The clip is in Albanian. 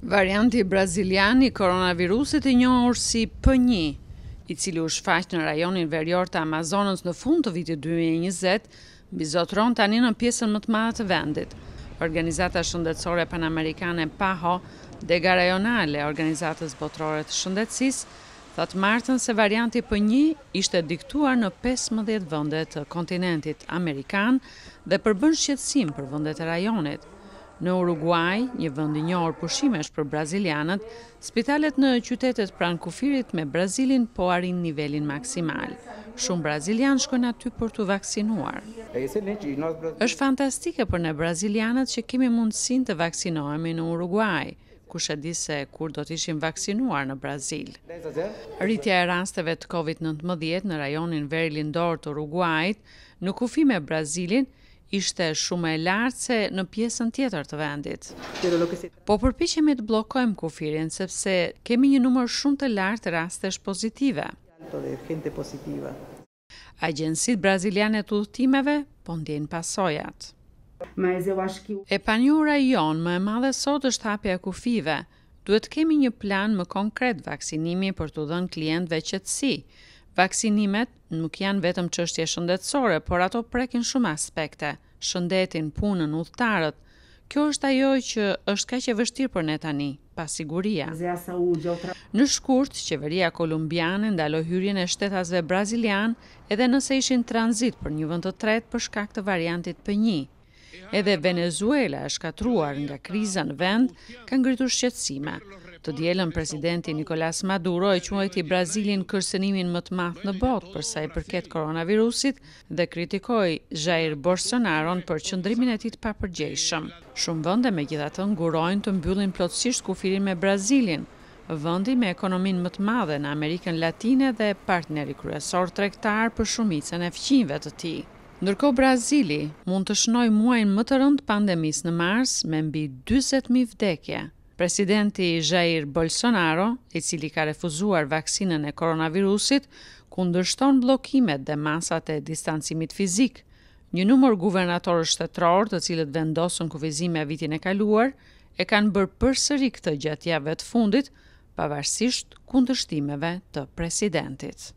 Varianti brazilian i koronavirusit i njohur si P1, i cili u shfaq në rajonin verior të Amazonës në fund të vitit 2020, bizotron tani në pjesën më të madhe të vendit. Organizata shëndetësore panamerikane PAHO, dega rajonale organizatës botërore të shëndetësisë, thot martën se varianti P1 ishte diktuar në 15 vende të kontinentit amerikan dhe përbën shqetësim për vendet e rajonit. Në Uruguay, një vëndi një orë pushimesh për brazilianët, spitalet në qytetet pranë kufirit me Brazilin po arin nivelin maksimal. Shumë brazilian shkojnë aty për të vaksinuar. Êshtë fantastike për në brazilianët që kemi mundësin të vaksinohemi në Uruguay, ku shë di se kur do të ishim vaksinuar në Brazil. Rritja e rasteve të COVID-19 në rajonin veri lindor të Uruguayt, në kufi me Brazilin, ishte shumë e lartë se në pjesën tjetër të vendit. Po përpichemi të blokojmë kufirin, sepse kemi një numër shumë të lartë rastesh pozitive. Agencit Brazilianet të dhëtimeve po ndjenë pasojat. E panjura jonë më e madhe sot është hapja kufive, duhet kemi një plan më konkret vaksinimi për të dhënë klientve qëtësi, Vaksinimet nuk janë vetëm qështje shëndetësore, por ato prekin shumë aspekte, shëndetin, punën, ullëtarët. Kjo është ajo që është ka që vështirë për ne tani, pasiguria. Në shkurt, qeveria kolumbiane ndalo hyrjen e shtetasve brazilian edhe nëse ishin tranzit për një vënd të tret për shkak të variantit për një, Edhe Venezuela e shkatruar nga kriza në vend, ka ngritur shqetsime. Të djelën presidenti Nikolas Maduro e quajti Brazilin kërsenimin më të matë në botë përsa i përket koronavirusit dhe kritikoj Jair Bolsonaro për qëndrimin e ti të papërgjeshëm. Shumë vënde me gjitha të ngurojnë të mbyllin plotësisht kufirin me Brazilin, vëndi me ekonomin më të madhe në Amerikën Latine dhe partneri kryesor trektar për shumicën e fqinve të ti. Ndërkohë Brazili mund të shnojë muajin më të rënd pandemisë në mars me mbi 40.000 vdekje. Presidenti Jair Bolsonaro, i cili ka refuzuar vaksinën e koronavirusit, kundërshton bllokimet dhe masat e distancimit fizik. Një numër guvernatorë shtetror, të cilët vendosën kufizime vitin e kaluar, e kanë bërë përsëri këtë gjatë javëve të fundit, pavarësisht kundërshtimeve të presidentit.